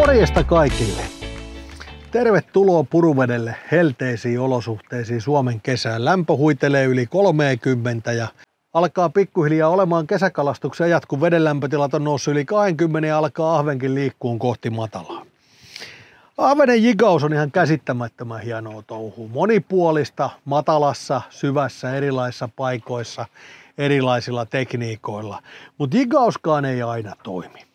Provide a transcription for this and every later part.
Morjesta kaikille! Tervetuloa Puruvedelle helteisiin olosuhteisiin Suomen kesään. Lämpö huitelee yli 30 ja alkaa pikkuhiljaa olemaan kesäkalastuksen ajat, kun veden lämpötilat on noussut yli 20 ja alkaa ahvenkin liikkuun kohti matalaa. Ahvenen jigaus on ihan käsittämättömän hienoa touhua. Monipuolista, matalassa, syvässä, erilaisissa paikoissa, erilaisilla tekniikoilla. Mutta jigauskaan ei aina toimi.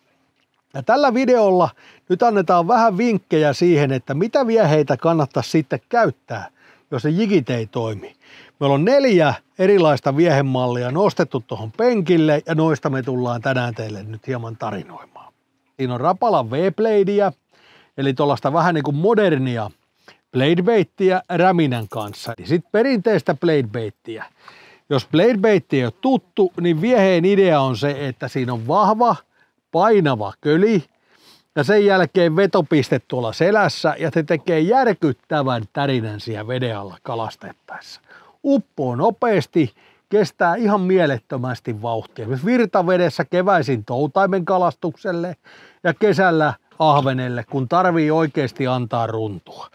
Ja tällä videolla nyt annetaan vähän vinkkejä siihen, että mitä vieheitä kannattaisi sitten käyttää, jos se jigit ei toimi. Meillä on neljä erilaista viehemallia nostettu tuohon penkille ja noista me tullaan tänään teille nyt hieman tarinoimaan. Siinä on rapala V-bladeä, eli tuollaista vähän niin kuin modernia bladebaittia räminän kanssa. Sitten perinteistä bladebaittia. Jos bladebaitti ei ole tuttu, niin vieheen idea on se, että siinä on vahva painava köli ja sen jälkeen vetopiste tuolla selässä ja se tekee järkyttävän tärinän siellä veden alla kalastettaessa. Uppoo nopeasti, kestää ihan mielettömästi vauhtia. Esimerkiksi virtavedessä keväisin toutaimen kalastukselle ja kesällä ahvenelle, kun tarvii oikeasti antaa runtua.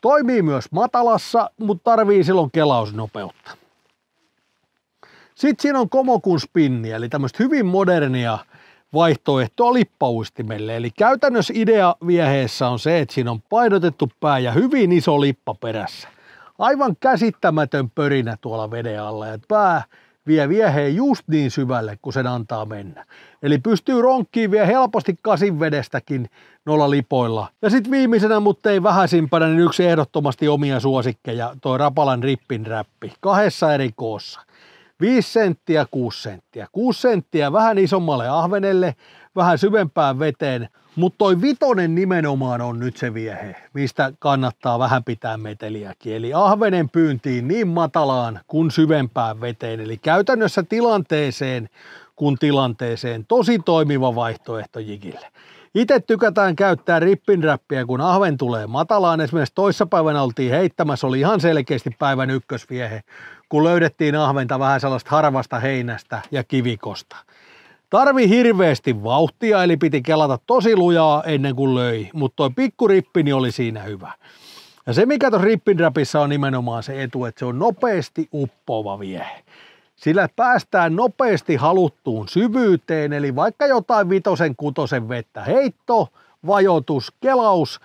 Toimii myös matalassa, mutta tarvii silloin kelausnopeutta. Sitten siinä on komokun spinni, eli tämmöistä hyvin modernia vaihtoehtoa lippauistimelle. Eli käytännössä idea vieheessä on se, että siinä on painotettu pää ja hyvin iso lippa perässä. Aivan käsittämätön pörinä tuolla veden alla ja pää vie vieheen just niin syvälle, kun sen antaa mennä. Eli pystyy ronkkiin vielä helposti kasin vedestäkin nolla lipoilla. Ja sitten viimeisenä, mutta ei vähäisimpänä, niin yksi ehdottomasti omia suosikkeja, toi Rapalan rippin räppi. Kahdessa eri koossa. 5 senttiä, 6 senttiä. 6 senttiä vähän isommalle ahvenelle, vähän syvempään veteen, mutta toi vitonen nimenomaan on nyt se viehe, mistä kannattaa vähän pitää meteliäkin. Eli ahvenen pyyntiin niin matalaan kuin syvempään veteen, eli käytännössä tilanteeseen kuin tilanteeseen tosi toimiva vaihtoehto jigille. Itse tykätään käyttää rippinräppiä, kun ahven tulee matalaan. Esimerkiksi toissapäivänä oltiin heittämässä, oli ihan selkeästi päivän ykkösviehe, kun löydettiin ahventa vähän sellaista harvasta heinästä ja kivikosta. Tarvi hirveästi vauhtia, eli piti kelata tosi lujaa ennen kuin löi, mutta toi pikkurippini niin oli siinä hyvä. Ja se mikä tuossa rippinräpissä on nimenomaan se etu, että se on nopeasti uppoava viehe. Sillä päästään nopeasti haluttuun syvyyteen, eli vaikka jotain vitosen kutosen vettä heitto, vajoitus, kelaus.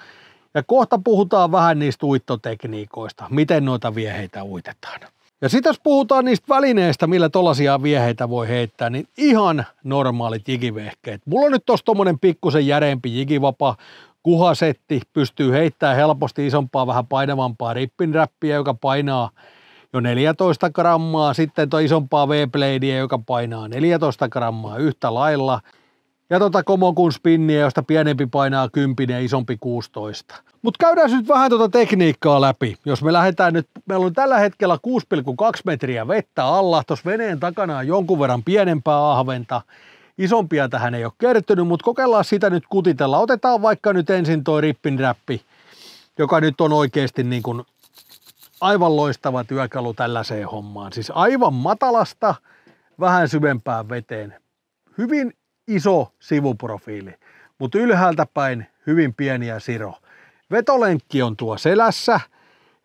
Ja kohta puhutaan vähän niistä uittotekniikoista, miten noita vieheitä uitetaan. Ja sitten jos puhutaan niistä välineistä, millä tollaisia vieheitä voi heittää, niin ihan normaalit jigivehkeet. Mulla on nyt tossa tommonen pikkusen järeempi jigivapa, kuhasetti, pystyy heittämään helposti isompaa, vähän painavampaa rippinräppiä, joka painaa jo 14 grammaa, sitten tuo isompaa V-bladea, joka painaa 14 grammaa yhtä lailla. Ja tuota Komokun spinniä, josta pienempi painaa 10 ja isompi 16. Mutta käydään nyt vähän tuota tekniikkaa läpi. Jos me lähdetään nyt, meillä on tällä hetkellä 6,2 metriä vettä alla, tuossa veneen takana on jonkun verran pienempää ahventa. Isompia tähän ei ole kertynyt, mutta kokeillaan sitä nyt kutitella. Otetaan vaikka nyt ensin tuo rippinräppi, joka nyt on oikeasti niin kuin aivan loistava työkalu tällaiseen hommaan. Siis aivan matalasta vähän syvempään veteen. Hyvin iso sivuprofiili, mutta ylhäältä päin hyvin pieniä siro. Vetolenkki on tuo selässä,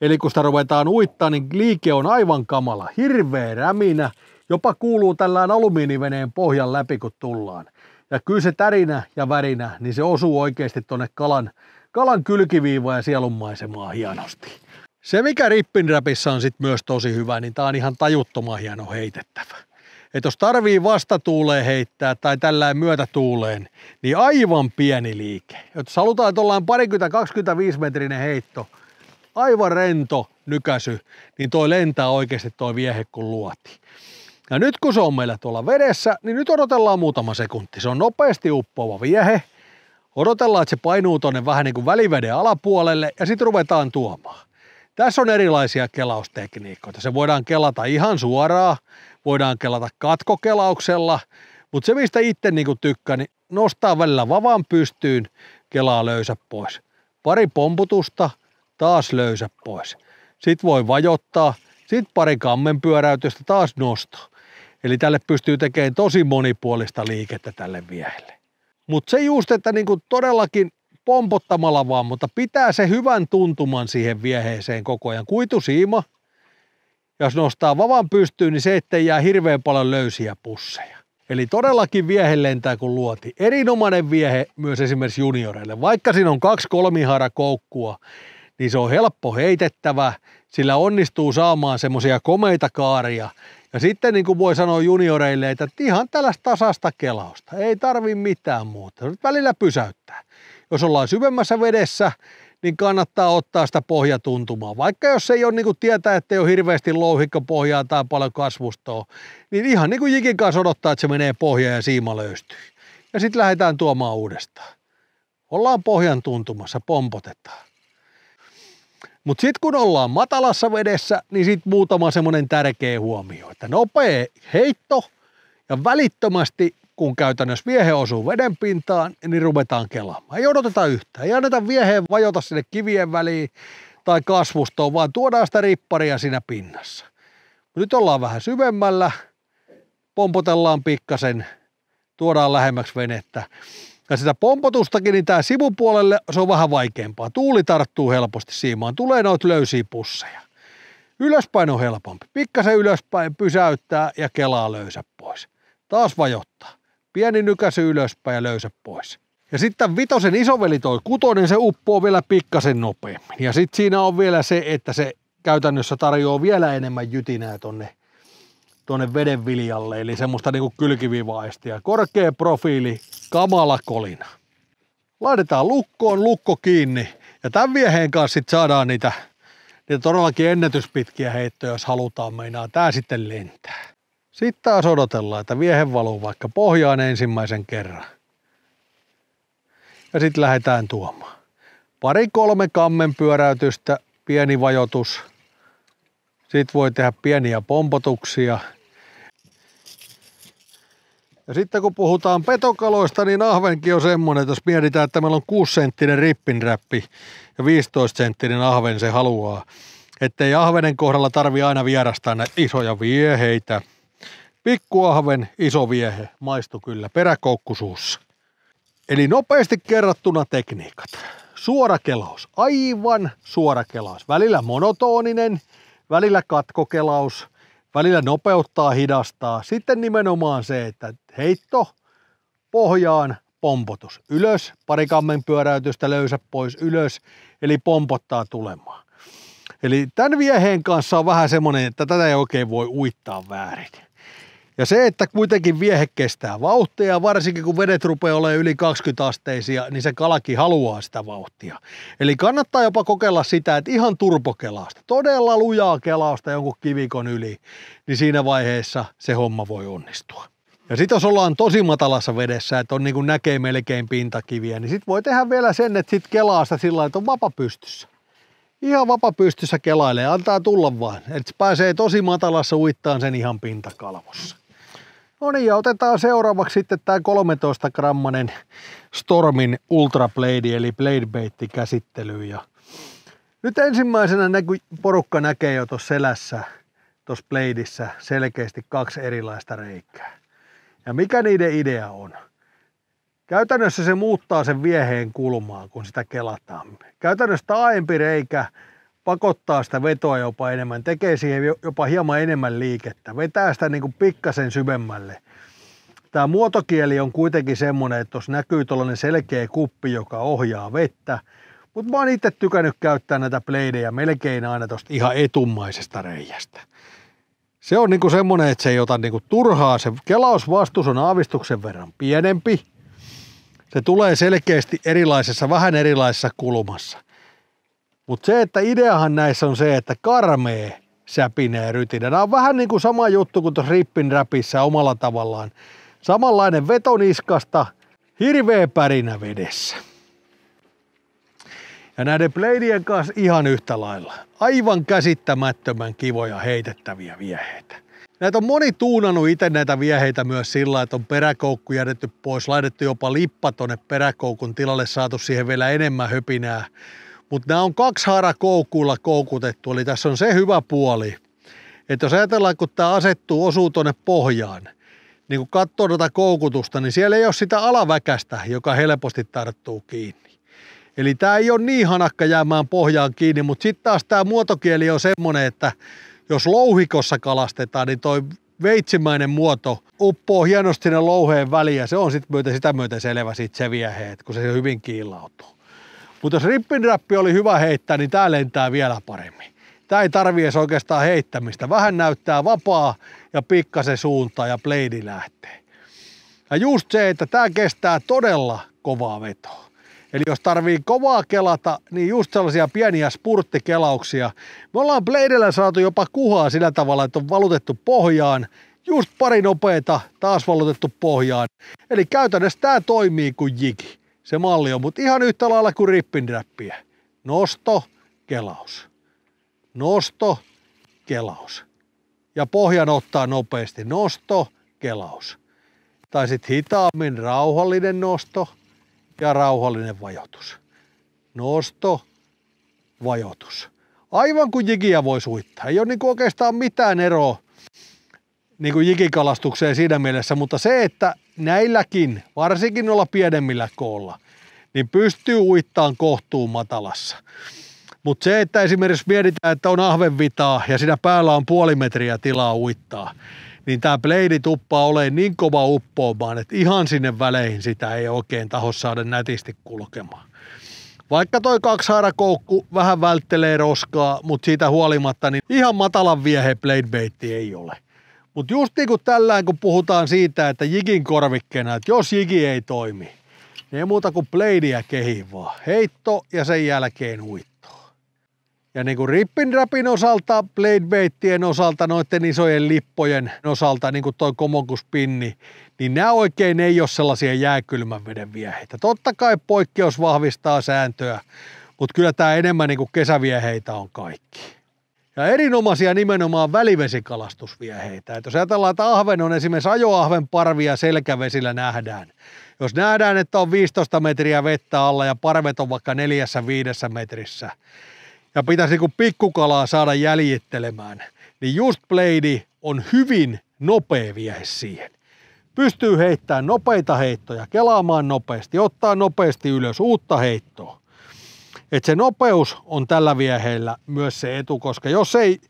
eli kun sitä ruvetaan uittaa, niin liike on aivan kamala, hirveä räminä, jopa kuuluu tällään alumiiniveneen pohjan läpi, kun tullaan. Ja kyllä se tärinä ja värinä, niin se osuu oikeasti tuonne kalan, kalan kylkiviivaan ja sielunmaisemaan hienosti. Se, mikä rippinräpissä on sit myös tosi hyvä, niin tämä on ihan tajuttoman hieno heitettävä. Että jos tarvii vastatuuleen heittää tai tällään myötätuuleen, niin aivan pieni liike. Jos halutaan, että ollaan parikymmentä 25 metrinen heitto, aivan rento nykäsy, niin toi lentää oikeasti toi viehe kuin luoti. Ja nyt kun se on meillä tuolla vedessä, niin nyt odotellaan muutama sekunti. Se on nopeasti uppoava viehe. Odotellaan, että se painuu tuonne vähän niin kuin väliveden alapuolelle ja sitten ruvetaan tuomaan. Tässä on erilaisia kelaustekniikoita. Se voidaan kelata ihan suoraan, voidaan kelata katkokelauksella, mutta se mistä itse niin tykkään, niin nostaa välillä vavan pystyyn, kelaa löysä pois. Pari pomputusta, taas löysä pois. Sitten voi vajottaa, sitten pari kammen pyöräytystä taas nosto. Eli tälle pystyy tekemään tosi monipuolista liikettä tälle viehelle. Mutta se just, että niin todellakin pompottamalla vaan, mutta pitää se hyvän tuntuman siihen vieheeseen koko ajan. Kuitusiima, jos nostaa vavan pystyyn, niin se ettei jää hirveän paljon löysiä pusseja. Eli todellakin viehe lentää kuin luoti. Erinomainen viehe myös esimerkiksi junioreille. Vaikka siinä on kaksi koukkua, niin se on helppo heitettävä, sillä onnistuu saamaan semmoisia komeita kaaria. Ja sitten niin kuin voi sanoa junioreille, että ihan tällaista tasasta kelausta, ei tarvi mitään muuta. välillä pysäyttää jos ollaan syvemmässä vedessä, niin kannattaa ottaa sitä pohjatuntumaa. Vaikka jos ei ole niin kuin tietää, että ei ole hirveästi louhikkopohjaa tai paljon kasvustoa, niin ihan niin kuin jikin kanssa odottaa, että se menee pohjaan ja siima löystyy. Ja sitten lähdetään tuomaan uudestaan. Ollaan pohjan tuntumassa, pompotetaan. Mutta sitten kun ollaan matalassa vedessä, niin sitten muutama semmoinen tärkeä huomio, että nopea heitto – ja välittömästi, kun käytännössä viehe osuu veden pintaan, niin ruvetaan kelaamaan. Ei odoteta yhtään. Ei anneta vieheen vajota sinne kivien väliin tai kasvustoon, vaan tuodaan sitä ripparia siinä pinnassa. Nyt ollaan vähän syvemmällä, pompotellaan pikkasen, tuodaan lähemmäksi venettä. Ja sitä pompotustakin, niin tämä sivupuolelle se on vähän vaikeampaa. Tuuli tarttuu helposti siimaan, tulee noita löysiä pusseja. Ylöspäin on helpompi. Pikkasen ylöspäin pysäyttää ja kelaa löysä pois. Taas vajottaa. Pieni nykäsy ylöspäin ja löysä pois. Ja sitten vitosen isoveli toi kutonen, se uppoo vielä pikkasen nopeammin. Ja sitten siinä on vielä se, että se käytännössä tarjoaa vielä enemmän jytinää tonne, tonne vedenviljalle, eli semmoista niinku kylkivivaistia. Korkea profiili, kamala kolina. Laitetaan lukkoon, lukko kiinni. Ja tämän vieheen kanssa sit saadaan niitä, niitä todellakin ennätyspitkiä heittoja, jos halutaan meinaa. Tää sitten lentää. Sitten taas odotellaan, että viehen valuu vaikka pohjaan ensimmäisen kerran. Ja sitten lähdetään tuomaan. Pari kolme kammen pyöräytystä, pieni vajotus. Sitten voi tehdä pieniä pompotuksia. Ja sitten kun puhutaan petokaloista, niin ahvenkin on semmoinen, että jos mietitään, että meillä on 6 senttinen rippinräppi ja 15 senttinen ahven se haluaa. Ettei ahvenen kohdalla tarvi aina vierastaa näitä isoja vieheitä. Pikkuahven iso viehe maistu kyllä peräkoukkusuussa. Eli nopeasti kerrattuna tekniikat. Suora kelaus, aivan suora kelaus. Välillä monotoninen, välillä katkokelaus, välillä nopeuttaa, hidastaa. Sitten nimenomaan se, että heitto pohjaan, pompotus ylös, pari kammen pyöräytystä löysä pois ylös, eli pompottaa tulemaan. Eli tämän vieheen kanssa on vähän semmoinen, että tätä ei oikein voi uittaa väärin. Ja se, että kuitenkin viehe kestää vauhtia, varsinkin kun vedet rupeaa olemaan yli 20 asteisia, niin se kalaki haluaa sitä vauhtia. Eli kannattaa jopa kokeilla sitä, että ihan turpokelausta, todella lujaa kelausta jonkun kivikon yli, niin siinä vaiheessa se homma voi onnistua. Ja sitten jos ollaan tosi matalassa vedessä, että on niin kuin näkee melkein pintakiviä, niin sitten voi tehdä vielä sen, että sitten kelaa sitä sillä lailla, että on vapa pystyssä. Ihan pystyssä kelailee, antaa tulla vaan. Että pääsee tosi matalassa uittaan sen ihan pintakalvossa. No niin, ja otetaan seuraavaksi sitten tämä 13 grammanen Stormin Ultra Blade, eli Blade Bait käsittely. Ja nyt ensimmäisenä näky, porukka näkee jo tuossa selässä, tuossa Bladeissa selkeästi kaksi erilaista reikää. Ja mikä niiden idea on? Käytännössä se muuttaa sen vieheen kulmaa, kun sitä kelataan. Käytännössä tämä aiempi reikä pakottaa sitä vetoa jopa enemmän, tekee siihen jopa hieman enemmän liikettä, vetää sitä niin kuin pikkasen syvemmälle. Tämä muotokieli on kuitenkin semmoinen, että tuossa näkyy tuollainen selkeä kuppi, joka ohjaa vettä, mutta mä oon itse tykännyt käyttää näitä pleidejä melkein aina tuosta ihan etummaisesta reijästä. Se on niinku semmoinen, että se ei ota niinku turhaa. Se kelausvastus on aavistuksen verran pienempi. Se tulee selkeästi erilaisessa, vähän erilaisessa kulmassa. Mutta se, että ideahan näissä on se, että karmee säpinee rytinä. Nämä on vähän niin kuin sama juttu kuin tuossa rippin räpissä omalla tavallaan. Samanlainen vetoniskasta, hirveä pärinä vedessä. Ja näiden pleidien kanssa ihan yhtä lailla. Aivan käsittämättömän kivoja heitettäviä vieheitä. Näitä on moni tuunannut itse näitä vieheitä myös sillä, että on peräkoukku jätetty pois, laitettu jopa lippa tuonne peräkoukun tilalle, saatu siihen vielä enemmän höpinää mutta nämä on kaksi harakoukulla koukutettu, eli tässä on se hyvä puoli, että jos ajatellaan, kun tämä asettuu, osuu tuonne pohjaan, niin kun katsoo tätä koukutusta, niin siellä ei ole sitä alaväkästä, joka helposti tarttuu kiinni. Eli tämä ei ole niin hanakka jäämään pohjaan kiinni, mutta sitten taas tämä muotokieli on semmoinen, että jos louhikossa kalastetaan, niin toi veitsimäinen muoto uppoo hienosti sinne louheen väliin ja se on sitten myöten sitä myöten selvä siitä se viehee, kun se hyvin kiilautuu. Mutta jos rippinrappi oli hyvä heittää, niin tää lentää vielä paremmin. Tää ei tarvi edes oikeastaan heittämistä. Vähän näyttää vapaa ja pikkasen suuntaa ja blade lähtee. Ja just se, että tää kestää todella kovaa vetoa. Eli jos tarvii kovaa kelata, niin just sellaisia pieniä spurttikelauksia. Me ollaan Bladeillä saatu jopa kuhaa sillä tavalla, että on valutettu pohjaan. Just pari nopeita taas valutettu pohjaan. Eli käytännössä tämä toimii kuin jiki se malli on, mutta ihan yhtä lailla kuin rippinräppiä. Nosto, kelaus. Nosto, kelaus. Ja pohjan ottaa nopeasti. Nosto, kelaus. Tai sitten hitaammin rauhallinen nosto ja rauhallinen vajotus. Nosto, vajotus. Aivan kuin jigiä voi suittaa. Ei ole niin oikeastaan mitään eroa niin kuin jikikalastukseen siinä mielessä, mutta se, että näilläkin, varsinkin olla pienemmillä koolla, niin pystyy uittaan kohtuun matalassa. Mutta se, että esimerkiksi mietitään, että on ahvenvitaa ja siinä päällä on puoli metriä tilaa uittaa, niin tämä blade tuppaa olemaan niin kova uppoamaan, että ihan sinne väleihin sitä ei oikein taho saada nätisti kulkemaan. Vaikka toi kaksihaarakoukku vähän välttelee roskaa, mutta siitä huolimatta niin ihan matalan viehe blade ei ole. Mutta just niin kuin tällään, kun puhutaan siitä, että jigin korvikkeena, että jos jigi ei toimi, niin ei muuta kuin pleidiä kehiin vaan. Heitto ja sen jälkeen uitto. Ja niin kuin rippin rapin osalta, bladebaittien osalta, noiden isojen lippojen osalta, niinku niin kuin toi komokuspinni, niin nämä oikein ei ole sellaisia jääkylmän veden vieheitä. Totta kai poikkeus vahvistaa sääntöä, mutta kyllä tämä enemmän niin kuin kesävieheitä on kaikki. Ja erinomaisia nimenomaan välivesikalastusvieheitä. Että jos ajatellaan, että ahven on esimerkiksi ajoahven parvia selkävesillä nähdään. Jos nähdään, että on 15 metriä vettä alla ja parvet on vaikka neljässä viidessä metrissä ja pitäisi niin pikkukalaa saada jäljittelemään, niin just Blade on hyvin nopea viehe siihen pystyy heittämään nopeita heittoja, kelaamaan nopeasti, ottaa nopeasti ylös uutta heittoa että se nopeus on tällä vieheillä myös se etu, koska jos, ei,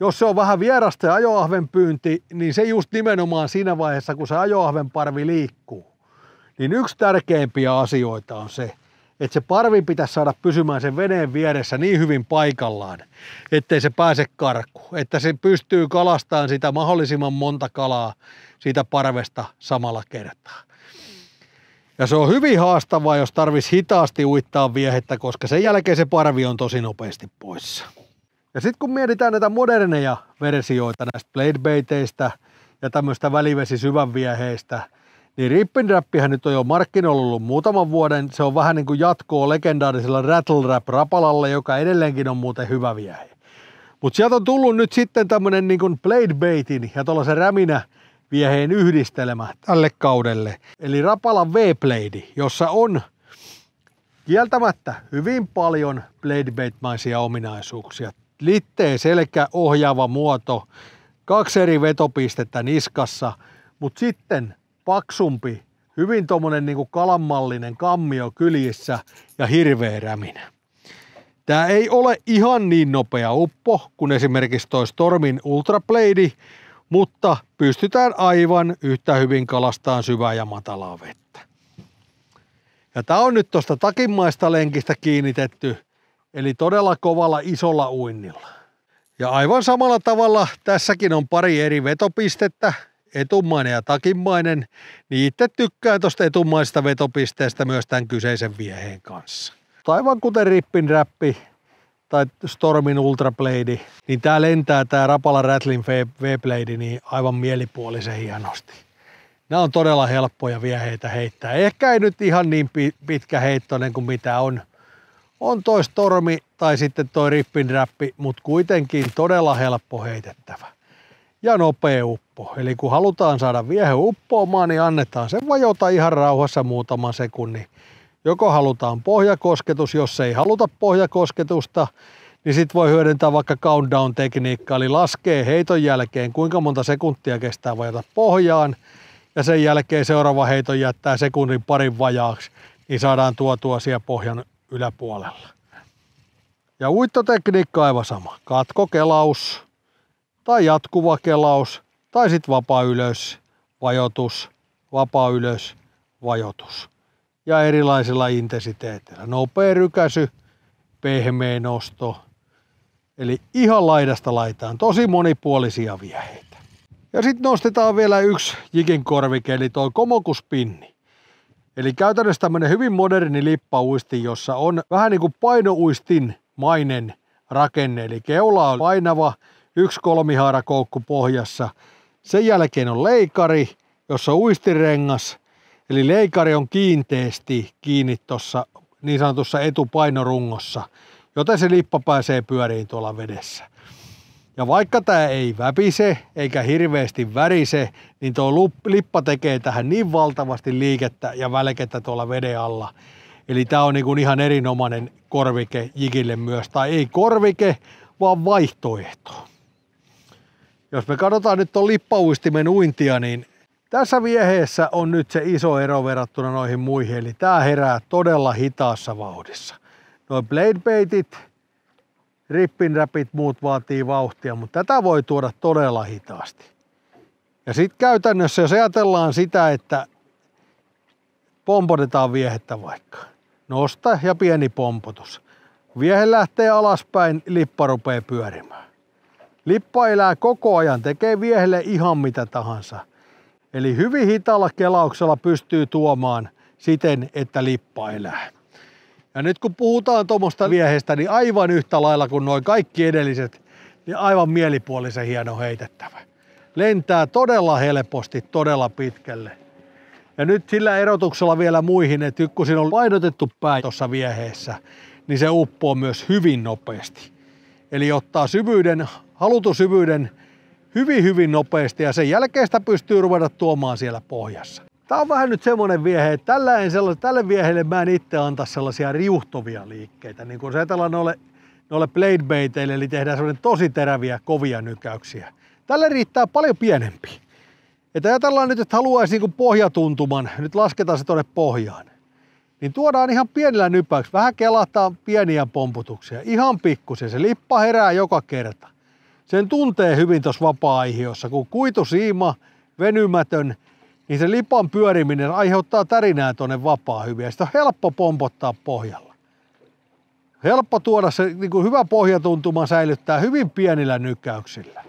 jos se on vähän vierasta ja ajoahven pyynti, niin se just nimenomaan siinä vaiheessa, kun se ajoahven parvi liikkuu, niin yksi tärkeimpiä asioita on se, että se parvi pitäisi saada pysymään sen veneen vieressä niin hyvin paikallaan, ettei se pääse karkuun, että se pystyy kalastamaan sitä mahdollisimman monta kalaa siitä parvesta samalla kertaa. Ja se on hyvin haastavaa, jos tarvitsisi hitaasti uittaa viehettä, koska sen jälkeen se parvi on tosi nopeasti poissa. Ja sitten kun mietitään näitä moderneja versioita näistä bladebaiteistä ja tämmöistä välivesi vieheistä, niin rippinrappihän nyt on jo markkinoilla ollut muutaman vuoden. Se on vähän niin kuin jatkoa legendaarisella rattle rap rapalalle, joka edelleenkin on muuten hyvä viehe. Mutta sieltä on tullut nyt sitten tämmöinen niin kuin bladebaitin ja tuollaisen räminä vieheen yhdistelmä tälle kaudelle. Eli Rapalan V-blade, jossa on kieltämättä hyvin paljon Bait-maisia ominaisuuksia. Litteen selkä, ohjaava muoto, kaksi eri vetopistettä niskassa, mutta sitten paksumpi, hyvin tuommoinen niinku kalanmallinen kammio kyljissä ja hirveä räminä. Tämä ei ole ihan niin nopea uppo kuin esimerkiksi toi Stormin Blade, mutta pystytään aivan yhtä hyvin kalastaan syvää ja matalaa vettä. Ja tämä on nyt tuosta takimmaista lenkistä kiinnitetty, eli todella kovalla isolla uinnilla. Ja aivan samalla tavalla tässäkin on pari eri vetopistettä, etumainen ja takimmainen. niin itse tykkään tuosta etumaisesta vetopisteestä myös tämän kyseisen vieheen kanssa. Aivan kuten rippin räppi, tai Stormin Ultrablade, niin tämä lentää tämä Rapala Rattlin V-Blade niin aivan mielipuolisen hienosti. Nämä on todella helppoja vieheitä heittää. Ehkä ei nyt ihan niin pitkä heittoinen kuin mitä on, on toi Stormi tai sitten toi Rappi, mutta kuitenkin todella helppo heitettävä. Ja nopea uppo. Eli kun halutaan saada viehe uppoamaan, niin annetaan sen vajota ihan rauhassa muutaman sekunnin Joko halutaan pohjakosketus, jos ei haluta pohjakosketusta, niin sitten voi hyödyntää vaikka countdown-tekniikkaa, eli laskee heiton jälkeen, kuinka monta sekuntia kestää vajata pohjaan, ja sen jälkeen seuraava heito jättää sekunnin parin vajaaksi, niin saadaan tuotua siellä pohjan yläpuolella. Ja uittotekniikka aivan sama. Katkokelaus tai jatkuva kelaus tai sitten vapaa ylös, vajotus, vapaa ylös, vajotus ja erilaisilla intensiteeteillä. Nopea rykäsy, pehmeä nosto. Eli ihan laidasta laitaan tosi monipuolisia vieheitä. Ja sitten nostetaan vielä yksi jikin korvike, eli tuo komokuspinni. Eli käytännössä tämmöinen hyvin moderni lippauisti, jossa on vähän niin kuin painouistin mainen rakenne. Eli keula on painava, yksi koukku pohjassa. Sen jälkeen on leikari, jossa on uistirengas – Eli leikari on kiinteästi kiinni tuossa niin sanotussa etupainorungossa, joten se lippa pääsee pyöriin tuolla vedessä. Ja vaikka tämä ei väpise eikä hirveästi värise, niin tuo lippa tekee tähän niin valtavasti liikettä ja välkettä tuolla veden alla. Eli tämä on niinku ihan erinomainen korvike jikille myös, tai ei korvike, vaan vaihtoehto. Jos me katsotaan nyt tuon lippauistimen uintia, niin tässä vieheessä on nyt se iso ero verrattuna noihin muihin, eli tämä herää todella hitaassa vauhdissa. Noin bladebaitit, rippinräpit, muut vaatii vauhtia, mutta tätä voi tuoda todella hitaasti. Ja sitten käytännössä, jos ajatellaan sitä, että pompotetaan viehettä vaikka. Nosta ja pieni pompotus. Viehe lähtee alaspäin, lippa rupeaa pyörimään. Lippa elää koko ajan, tekee viehelle ihan mitä tahansa – Eli hyvin hitaalla kelauksella pystyy tuomaan siten, että lippa elää. Ja nyt kun puhutaan tuommoista viehestä, niin aivan yhtä lailla kuin noin kaikki edelliset, niin aivan mielipuolisen hieno heitettävä. Lentää todella helposti, todella pitkälle. Ja nyt sillä erotuksella vielä muihin, että kun siinä on painotettu pää tuossa vieheessä, niin se uppoo myös hyvin nopeasti. Eli ottaa syvyyden, halutusyvyyden hyvin, hyvin nopeasti ja sen jälkeen sitä pystyy ruveta tuomaan siellä pohjassa. Tämä on vähän nyt semmoinen viehe, että tällä en sellais, tälle viehelle mä en itse anta sellaisia riuhtovia liikkeitä. Niin kun se ajatellaan noille, noille bladebaiteille, eli tehdään semmoinen tosi teräviä, kovia nykäyksiä. Tälle riittää paljon pienempi. Että ajatellaan nyt, että haluaisi niin pohjatuntuman, nyt lasketaan se tuonne pohjaan. Niin tuodaan ihan pienillä nypäyksellä, vähän kelataan pieniä pomputuksia, ihan pikkusen. Se lippa herää joka kerta sen tuntee hyvin tuossa vapaa-aihiossa, kun kuitusiima, venymätön, niin se lipan pyöriminen aiheuttaa tärinää tuonne vapaa hyviä. sitä on helppo pompottaa pohjalla. Helppo tuoda se niin kuin hyvä pohjatuntuma säilyttää hyvin pienillä nykäyksillä.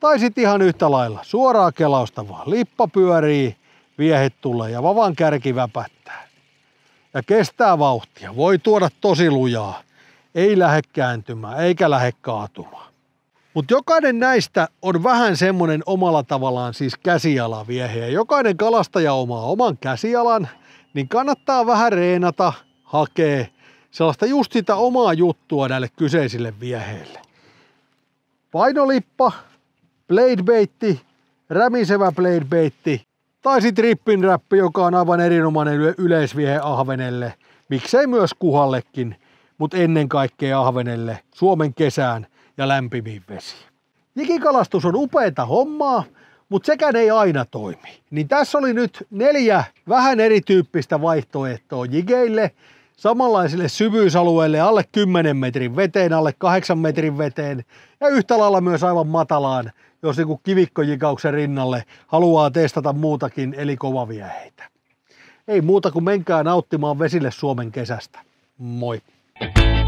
Tai sitten ihan yhtä lailla suoraa kelausta vaan. Lippa pyörii, viehet tulee ja vavan kärki väpättää. Ja kestää vauhtia, voi tuoda tosi lujaa. Ei lähde kääntymään eikä lähde kaatumaan. Mutta jokainen näistä on vähän semmoinen omalla tavallaan siis käsialaviehe. Ja jokainen kalastaja omaa oman käsialan, niin kannattaa vähän reenata, hakea sellaista just sitä omaa juttua näille kyseisille vieheille. Painolippa, bladebaitti, rämisevä bladebaitti tai sitten rippinräppi, joka on aivan erinomainen yleisviehe ahvenelle, miksei myös kuhallekin, mutta ennen kaikkea ahvenelle Suomen kesään ja lämpimiin vesiin. Jikikalastus on upeita hommaa, mutta sekään ei aina toimi. Niin tässä oli nyt neljä vähän erityyppistä vaihtoehtoa jigeille, samanlaisille syvyysalueille alle 10 metrin veteen, alle 8 metrin veteen ja yhtä lailla myös aivan matalaan, jos niin kivikkojikauksen rinnalle haluaa testata muutakin eli kovavieheitä. Ei muuta kuin menkää nauttimaan vesille Suomen kesästä. Moi! Thank you.